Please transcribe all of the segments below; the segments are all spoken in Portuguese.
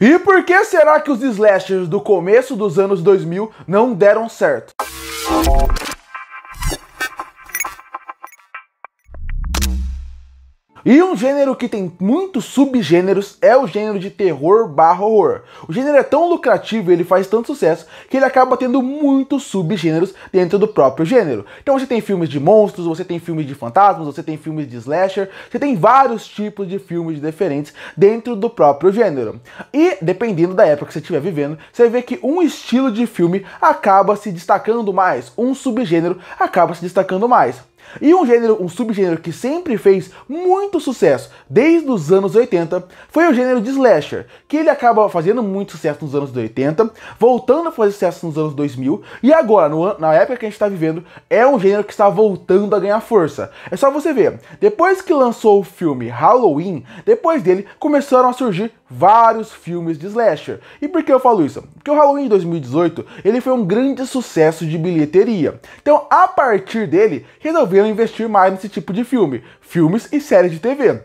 E por que será que os slashers do começo dos anos 2000 não deram certo? E um gênero que tem muitos subgêneros é o gênero de terror barra horror. O gênero é tão lucrativo e ele faz tanto sucesso que ele acaba tendo muitos subgêneros dentro do próprio gênero. Então você tem filmes de monstros, você tem filmes de fantasmas, você tem filmes de slasher, você tem vários tipos de filmes diferentes dentro do próprio gênero. E dependendo da época que você estiver vivendo, você vê que um estilo de filme acaba se destacando mais, um subgênero acaba se destacando mais. E um gênero, um subgênero que sempre fez muito sucesso desde os anos 80 foi o gênero de slasher, que ele acaba fazendo muito sucesso nos anos 80, voltando a fazer sucesso nos anos 2000 e agora, no, na época que a gente está vivendo, é um gênero que está voltando a ganhar força. É só você ver, depois que lançou o filme Halloween, depois dele começaram a surgir vários filmes de slasher. E por que eu falo isso? Porque o Halloween de 2018 ele foi um grande sucesso de bilheteria. Então, a partir dele, resolveram investir mais nesse tipo de filme, filmes e séries de TV.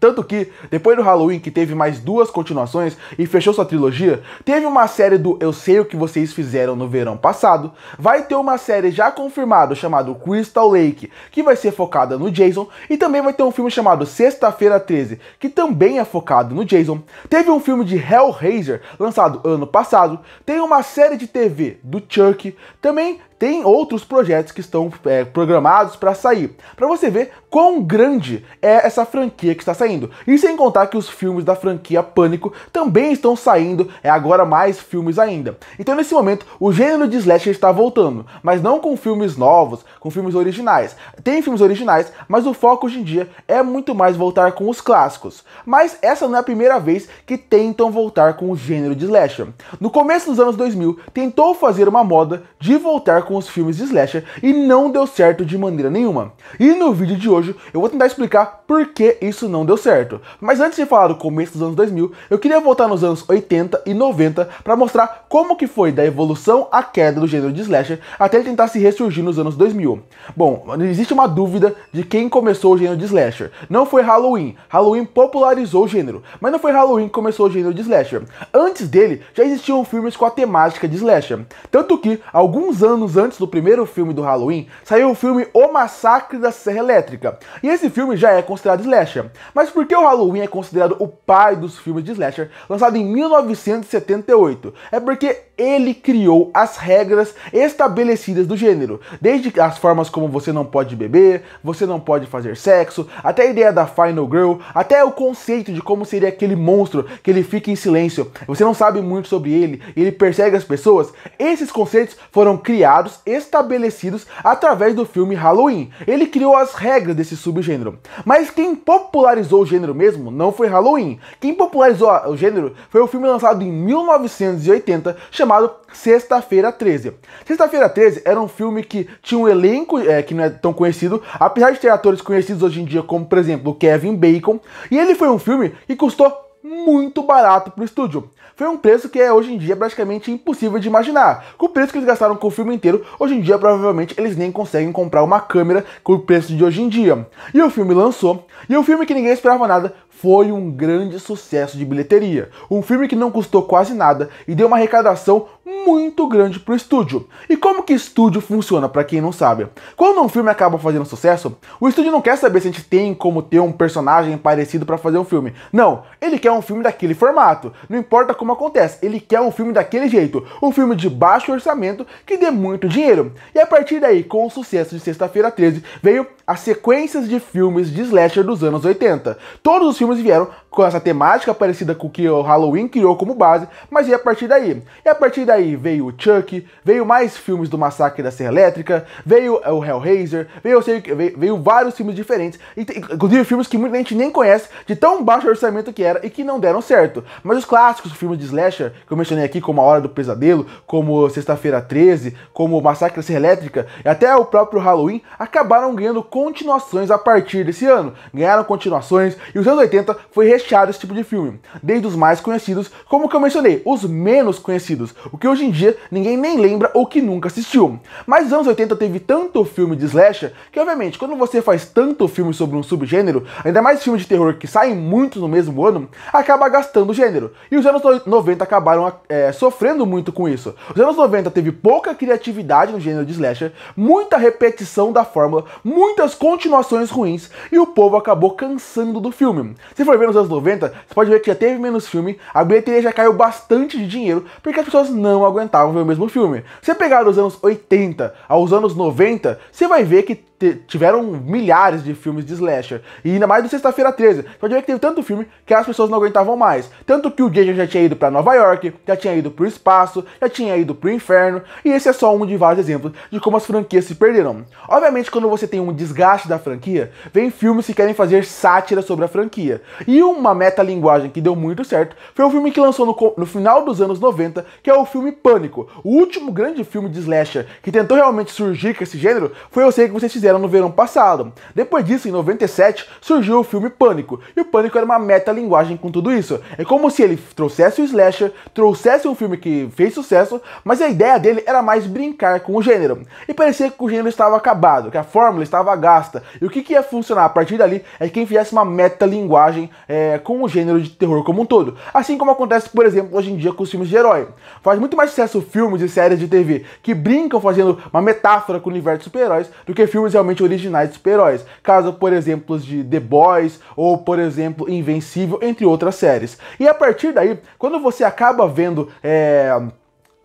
Tanto que, depois do Halloween, que teve mais duas continuações e fechou sua trilogia, teve uma série do Eu Sei O Que Vocês Fizeram no verão passado, vai ter uma série já confirmada chamada Crystal Lake, que vai ser focada no Jason, e também vai ter um filme chamado Sexta-feira 13, que também é focado no Jason. Teve um filme de Hellraiser, lançado ano passado, tem uma série de TV do Chuck, também tem outros projetos que estão é, programados para sair, para você ver quão grande é essa franquia que está saindo. E sem contar que os filmes da franquia Pânico também estão saindo, é agora mais filmes ainda. Então nesse momento, o gênero de slasher está voltando, mas não com filmes novos, com filmes originais. Tem filmes originais, mas o foco hoje em dia é muito mais voltar com os clássicos. Mas essa não é a primeira vez que tentam voltar com o gênero de slasher. No começo dos anos 2000, tentou fazer uma moda de voltar com os filmes de slasher e não deu certo de maneira nenhuma. E no vídeo de hoje eu vou tentar explicar por que isso não deu certo. Mas antes de falar do começo dos anos 2000, eu queria voltar nos anos 80 e 90 para mostrar como que foi da evolução à queda do gênero de slasher até ele tentar se ressurgir nos anos 2000. Bom, existe uma dúvida de quem começou o gênero de slasher. Não foi Halloween. Halloween popularizou o gênero, mas não foi Halloween que começou o gênero de slasher. Antes dele, já existiam filmes com a temática de slasher. Tanto que, alguns anos anos antes do primeiro filme do Halloween, saiu o filme O Massacre da Serra Elétrica. E esse filme já é considerado slasher. Mas por que o Halloween é considerado o pai dos filmes de slasher, lançado em 1978? É porque ele criou as regras estabelecidas do gênero, desde as formas como você não pode beber, você não pode fazer sexo, até a ideia da Final Girl, até o conceito de como seria aquele monstro que ele fica em silêncio, você não sabe muito sobre ele, ele persegue as pessoas. Esses conceitos foram criados dados estabelecidos através do filme Halloween. Ele criou as regras desse subgênero. Mas quem popularizou o gênero mesmo não foi Halloween. Quem popularizou o gênero foi o filme lançado em 1980 chamado Sexta-feira 13. Sexta-feira 13 era um filme que tinha um elenco é, que não é tão conhecido, apesar de ter atores conhecidos hoje em dia, como por exemplo Kevin Bacon, e ele foi um filme que custou muito barato para o estúdio foi um preço que é hoje em dia praticamente impossível de imaginar. Com o preço que eles gastaram com o filme inteiro, hoje em dia provavelmente eles nem conseguem comprar uma câmera com o preço de hoje em dia. E o filme lançou, e o filme que ninguém esperava nada foi um grande sucesso de bilheteria. Um filme que não custou quase nada e deu uma arrecadação muito grande para o estúdio. E como que estúdio funciona, para quem não sabe? Quando um filme acaba fazendo sucesso, o estúdio não quer saber se a gente tem como ter um personagem parecido para fazer um filme. Não, ele quer um filme daquele formato. Não importa como acontece, ele quer um filme daquele jeito. Um filme de baixo orçamento que dê muito dinheiro. E a partir daí, com o sucesso de Sexta-feira 13, veio as sequências de filmes de slasher dos anos 80. Todos os filmes vieram com essa temática parecida com o que o Halloween criou como base, mas e a partir daí? E a partir daí veio o Chuck, veio mais filmes do Massacre da Serra Elétrica, veio o Hellraiser, veio, veio, veio vários filmes diferentes, inclusive filmes que muita gente nem conhece, de tão baixo orçamento que era e que não deram certo. Mas os clássicos filmes de slasher, que eu mencionei aqui, como A Hora do Pesadelo, como Sexta-feira 13, como Massacre da Serra Elétrica, e até o próprio Halloween, acabaram ganhando continuações a partir desse ano. Ganharam continuações e os anos 80 foi recheado esse tipo de filme, desde os mais conhecidos, como que eu mencionei, os menos conhecidos, o que hoje em dia ninguém nem lembra ou que nunca assistiu. Mas os anos 80 teve tanto filme de slasher que, obviamente, quando você faz tanto filme sobre um subgênero, ainda mais filme de terror que saem muito no mesmo ano, acaba gastando o gênero. E os anos 90 acabaram é, sofrendo muito com isso. Os anos 90 teve pouca criatividade no gênero de slasher, muita repetição da fórmula, muita muitas continuações ruins e o povo acabou cansando do filme. Se for ver nos anos 90, você pode ver que já teve menos filme, a bilheteria já caiu bastante de dinheiro porque as pessoas não aguentavam ver o mesmo filme. Se pegar dos anos 80 aos anos 90, você vai ver que tiveram milhares de filmes de slasher. E ainda mais do Sexta-feira 13. você pode ver que teve tanto filme que as pessoas não aguentavam mais. Tanto que o Jason já tinha ido para Nova York, já tinha ido pro espaço, já tinha ido pro inferno. E esse é só um de vários exemplos de como as franquias se perderam. Obviamente, quando você tem um desgaste desgaste da franquia, vem filmes que querem fazer sátira sobre a franquia. E uma metalinguagem que deu muito certo foi o filme que lançou no, no final dos anos 90, que é o filme Pânico. O último grande filme de slasher que tentou realmente surgir com esse gênero foi Eu Sei Que Vocês Fizeram no verão passado. Depois disso, em 97, surgiu o filme Pânico. E o Pânico era uma metalinguagem com tudo isso. É como se ele trouxesse o slasher, trouxesse um filme que fez sucesso, mas a ideia dele era mais brincar com o gênero. E parecia que o gênero estava acabado, que a fórmula estava gasta. E o que, que ia funcionar a partir dali é quem fizesse uma metalinguagem é, com o gênero de terror como um todo. Assim como acontece, por exemplo, hoje em dia com os filmes de herói. Faz muito mais sucesso filmes e séries de TV que brincam fazendo uma metáfora com o universo de super-heróis do que filmes realmente originais de super-heróis. Caso, por exemplo, de The Boys ou, por exemplo, Invencível, entre outras séries. E a partir daí, quando você acaba vendo. É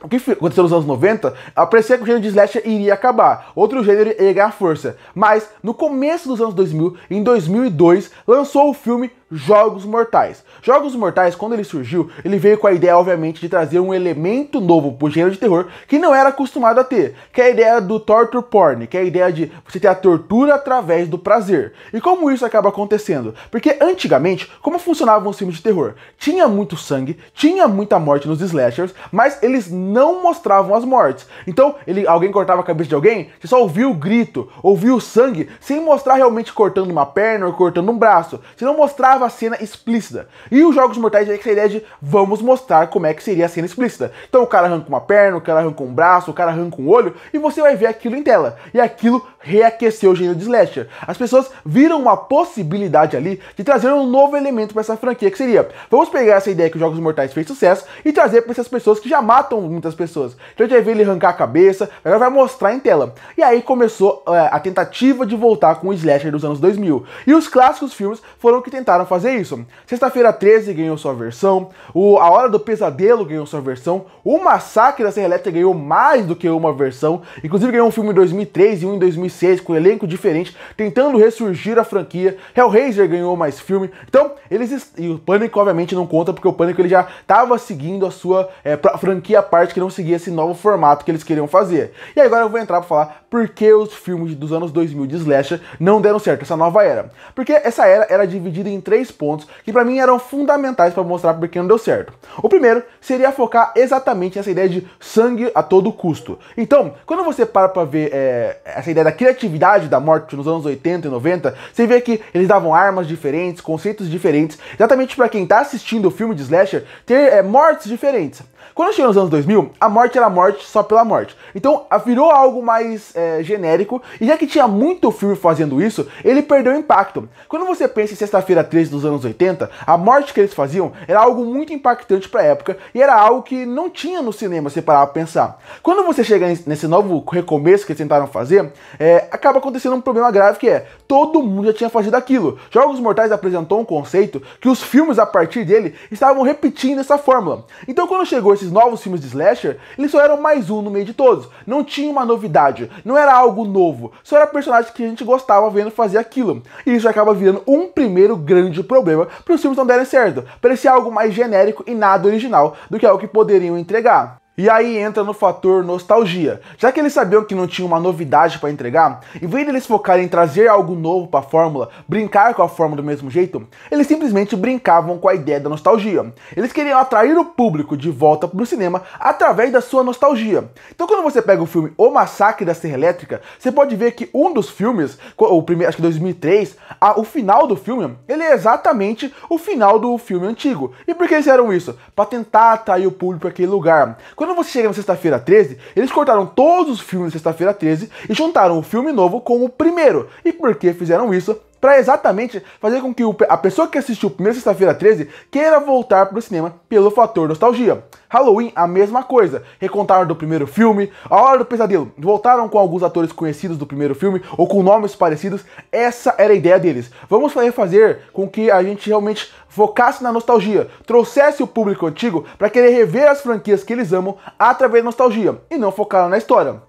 o que aconteceu nos anos 90, parecia que o gênero de slasher iria acabar, outro gênero ia ganhar força. Mas, no começo dos anos 2000, em 2002, lançou o filme Jogos Mortais. Jogos Mortais, quando ele surgiu, ele veio com a ideia, obviamente, de trazer um elemento novo pro gênero de terror que não era acostumado a ter, que é a ideia do torture porn, que é a ideia de você ter a tortura através do prazer. E como isso acaba acontecendo? Porque antigamente, como funcionava um filme de terror? Tinha muito sangue, tinha muita morte nos slashers, mas eles não mostravam as mortes. Então, ele, alguém cortava a cabeça de alguém, você só ouvia o grito, ouvia o sangue, sem mostrar realmente cortando uma perna ou cortando um braço. Você não mostrava mostrava cena explícita. E os Jogos Mortais veio com a ideia de vamos mostrar como é que seria a cena explícita. Então o cara arranca uma perna, o cara arranca um braço, o cara arranca um olho, e você vai ver aquilo em tela. E aquilo reaqueceu o gênero de slasher. As pessoas viram uma possibilidade ali de trazer um novo elemento para essa franquia, que seria, vamos pegar essa ideia que os Jogos Mortais fez sucesso e trazer para essas pessoas que já matam muitas pessoas. Então a gente vai ver ele arrancar a cabeça, agora vai mostrar em tela. E aí começou é, a tentativa de voltar com o slasher dos anos 2000. E os clássicos filmes foram que tentaram fazer isso. Sexta-feira 13 ganhou sua versão, o A Hora do Pesadelo ganhou sua versão, o Massacre da Serra Elétrica ganhou mais do que uma versão, inclusive ganhou um filme em 2003 e um em 2006 com um elenco diferente, tentando ressurgir a franquia. Hellraiser ganhou mais filme. Então, eles e o Pânico obviamente não conta porque o Pânico ele já estava seguindo a sua é, franquia à parte que não seguia esse novo formato que eles queriam fazer. E agora eu vou entrar para falar por que os filmes dos anos 2000 de slasher não deram certo essa nova era. Porque essa era era dividida em três três pontos que para mim eram fundamentais para mostrar porque não deu certo. O primeiro seria focar exatamente nessa ideia de sangue a todo custo. Então, quando você para para ver é, essa ideia da criatividade da morte nos anos 80 e 90, você vê que eles davam armas diferentes, conceitos diferentes, exatamente para quem tá assistindo o filme de slasher ter é, mortes diferentes. Quando chegou nos anos 2000, a morte era morte só pela morte. Então virou algo mais é, genérico, e já que tinha muito filme fazendo isso, ele perdeu o impacto. Quando você pensa em Sexta-feira 13 filmes dos anos 80, a morte que eles faziam era algo muito impactante para a época e era algo que não tinha no cinema, se parar pra pensar. Quando você chega nesse novo recomeço que eles tentaram fazer, é, acaba acontecendo um problema grave que é, todo mundo já tinha fazido aquilo. Jogos Mortais apresentou um conceito que os filmes a partir dele estavam repetindo essa fórmula. Então quando chegou esses novos filmes de slasher, eles só eram mais um no meio de todos. Não tinha uma novidade, não era algo novo, só era personagem que a gente gostava vendo fazer aquilo. E isso acaba virando um primeiro grande grande problema para os filmes não derem certo, parecia algo mais genérico e nada original do que algo que poderiam entregar. E aí entra no fator nostalgia. Já que eles sabiam que não tinha uma novidade para entregar, em vez deles focarem em trazer algo novo para a fórmula, brincar com a fórmula do mesmo jeito, eles simplesmente brincavam com a ideia da nostalgia. Eles queriam atrair o público de volta para o cinema através da sua nostalgia. Então quando você pega o filme O Massacre da Serra Elétrica, você pode ver que um dos filmes, o primeiro, acho que 2003, a, o final do filme, ele é exatamente o final do filme antigo. E por que eles fizeram isso? Para tentar atrair o público para aquele lugar. Quando quando você chega na sexta-feira 13, eles cortaram todos os filmes da sexta-feira 13 e juntaram o filme novo com o primeiro. E por que fizeram isso? para exatamente fazer com que a pessoa que assistiu primeira sexta-feira 13 queira voltar para o cinema pelo fator nostalgia. Halloween, a mesma coisa. Recontaram do primeiro filme, A Hora do Pesadelo. Voltaram com alguns atores conhecidos do primeiro filme ou com nomes parecidos. Essa era a ideia deles. Vamos fazer com que a gente realmente focasse na nostalgia, trouxesse o público antigo para querer rever as franquias que eles amam através da nostalgia e não focaram na história.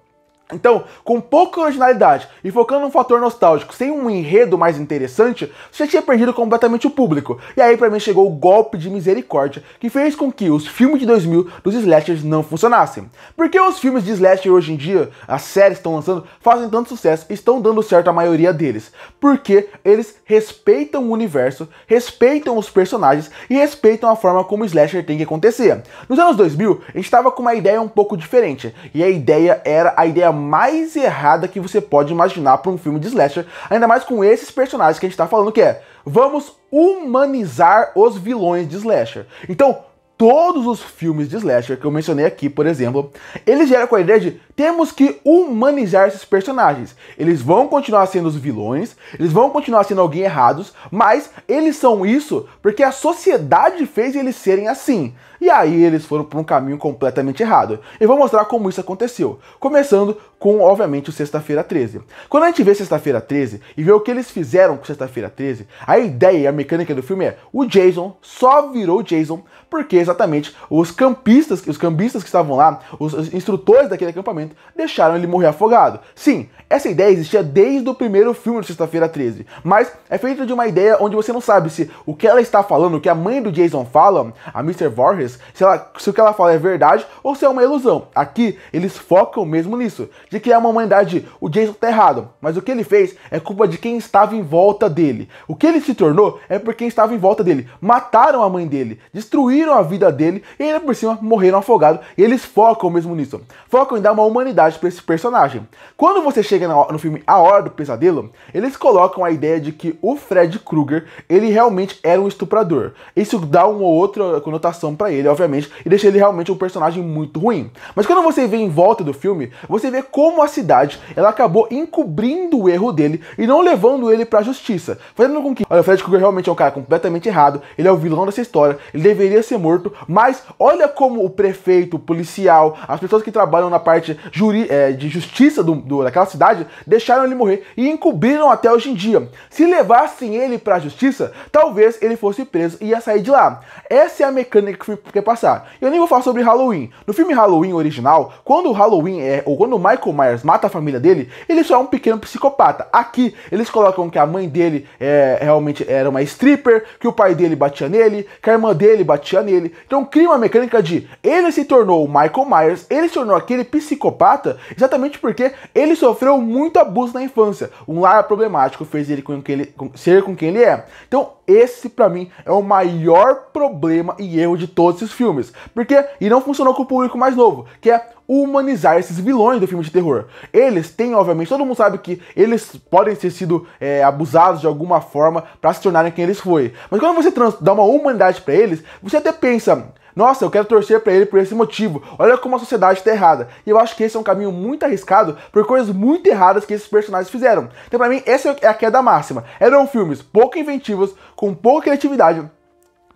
Então, com pouca originalidade e focando num fator nostálgico sem um enredo mais interessante, você tinha perdido completamente o público. E aí, para mim, chegou o golpe de misericórdia que fez com que os filmes de 2000 dos slashers não funcionassem. Porque os filmes de slasher hoje em dia, as séries que estão lançando, fazem tanto sucesso e estão dando certo a maioria deles? Porque eles respeitam o universo, respeitam os personagens e respeitam a forma como o slasher tem que acontecer. Nos anos 2000, a gente estava com uma ideia um pouco diferente, e a ideia era a ideia mais errada que você pode imaginar para um filme de slasher, ainda mais com esses personagens que a gente está falando, que é vamos humanizar os vilões de slasher. Então, todos os filmes de slasher que eu mencionei aqui, por exemplo, eles geram com a ideia de temos que humanizar esses personagens. Eles vão continuar sendo os vilões, eles vão continuar sendo alguém errados, mas eles são isso porque a sociedade fez eles serem assim. E aí eles foram por um caminho completamente errado. E vou mostrar como isso aconteceu, começando com, obviamente, o Sexta-feira 13. Quando a gente vê Sexta-feira 13 e vê o que eles fizeram com Sexta-feira 13, a ideia e a mecânica do filme é o Jason só virou Jason porque exatamente os campistas, os cambistas que estavam lá, os instrutores daquele acampamento, deixaram ele morrer afogado. Sim, essa ideia existia desde o primeiro filme do Sexta-feira 13, mas é feita de uma ideia onde você não sabe se o que ela está falando, o que a mãe do Jason fala, a Mr. Voorhees, se, ela, se o que ela fala é verdade ou se é uma ilusão. Aqui eles focam mesmo nisso, de que é uma humanidade, o Jason tá errado, mas o que ele fez é culpa de quem estava em volta dele. O que ele se tornou é por quem estava em volta dele. Mataram a mãe dele, destruíram a vida dele e ainda por cima morreram afogados. E eles focam mesmo nisso. Focam em dar uma humanidade para esse personagem. Quando você chega no filme A Hora do Pesadelo, eles colocam a ideia de que o Fred Krueger, ele realmente era um estuprador. Isso dá uma outra conotação para ele ele, obviamente, e deixa ele realmente um personagem muito ruim. Mas quando você vê em volta do filme, você vê como a cidade ela acabou encobrindo o erro dele e não levando ele pra justiça, fazendo com que, olha, o Fred Krueger realmente é um cara completamente errado, ele é o vilão dessa história, ele deveria ser morto, mas olha como o prefeito, o policial, as pessoas que trabalham na parte juri, é, de justiça do, do, daquela cidade deixaram ele morrer e encobriram até hoje em dia. Se levassem ele pra justiça, talvez ele fosse preso e ia sair de lá. Essa é a mecânica que foi quer passar. Eu nem vou falar sobre Halloween. No filme Halloween original, quando o Halloween é, ou quando o Michael Myers mata a família dele, ele só é um pequeno psicopata. Aqui, eles colocam que a mãe dele é, realmente era uma stripper, que o pai dele batia nele, que a irmã dele batia nele. Então cria uma mecânica de ele se tornou o Michael Myers, ele se tornou aquele psicopata exatamente porque ele sofreu muito abuso na infância. Um lar problemático fez ele, com que ele com, ser com quem ele é. Então, esse para mim é o maior problema e erro de todos filmes. Porque, e não funcionou com o público mais novo, que é humanizar esses vilões do filme de terror. Eles têm, obviamente, todo mundo sabe que eles podem ter sido é, abusados de alguma forma para se tornarem quem eles foram Mas quando você dá uma humanidade para eles, você até pensa, nossa, eu quero torcer para ele por esse motivo. Olha como a sociedade está errada. E eu acho que esse é um caminho muito arriscado por coisas muito erradas que esses personagens fizeram. Então, para mim, essa é a queda máxima. Eram filmes pouco inventivos, com pouca criatividade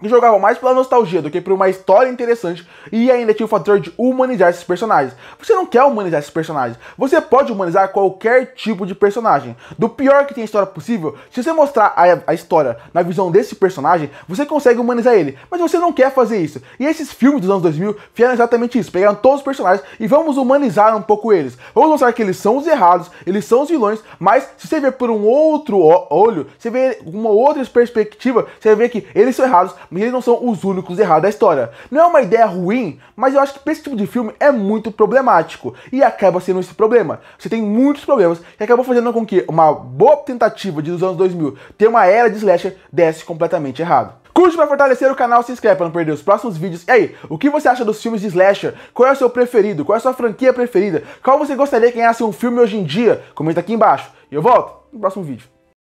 que jogavam mais pela nostalgia do que por uma história interessante e ainda tinha o fator de humanizar esses personagens. Você não quer humanizar esses personagens, você pode humanizar qualquer tipo de personagem. Do pior que tem a história possível, se você mostrar a, a, história na visão desse personagem, você consegue humanizar ele, mas você não quer fazer isso. E esses filmes dos anos 2000 fizeram exatamente isso, pegaram todos os personagens e vamos humanizar um pouco eles. Vamos mostrar que eles são os errados, eles são os vilões, mas se você ver por um outro olho, você vê uma outra perspectiva, você vê que eles são errados, mas eles não são os únicos errados da história. Não é uma ideia ruim, mas eu acho que pra esse tipo de filme é muito problemático. E acaba sendo esse problema. Você tem muitos problemas que acabam fazendo com que uma boa tentativa de dos anos 2000 ter uma era de slasher desse completamente errado. Curte para fortalecer o canal, se inscreve para não perder os próximos vídeos. E aí, o que você acha dos filmes de slasher? Qual é o seu preferido? Qual é a sua franquia preferida? Qual você gostaria que ganhasse um filme hoje em dia? Comenta aqui embaixo. E eu volto no próximo vídeo.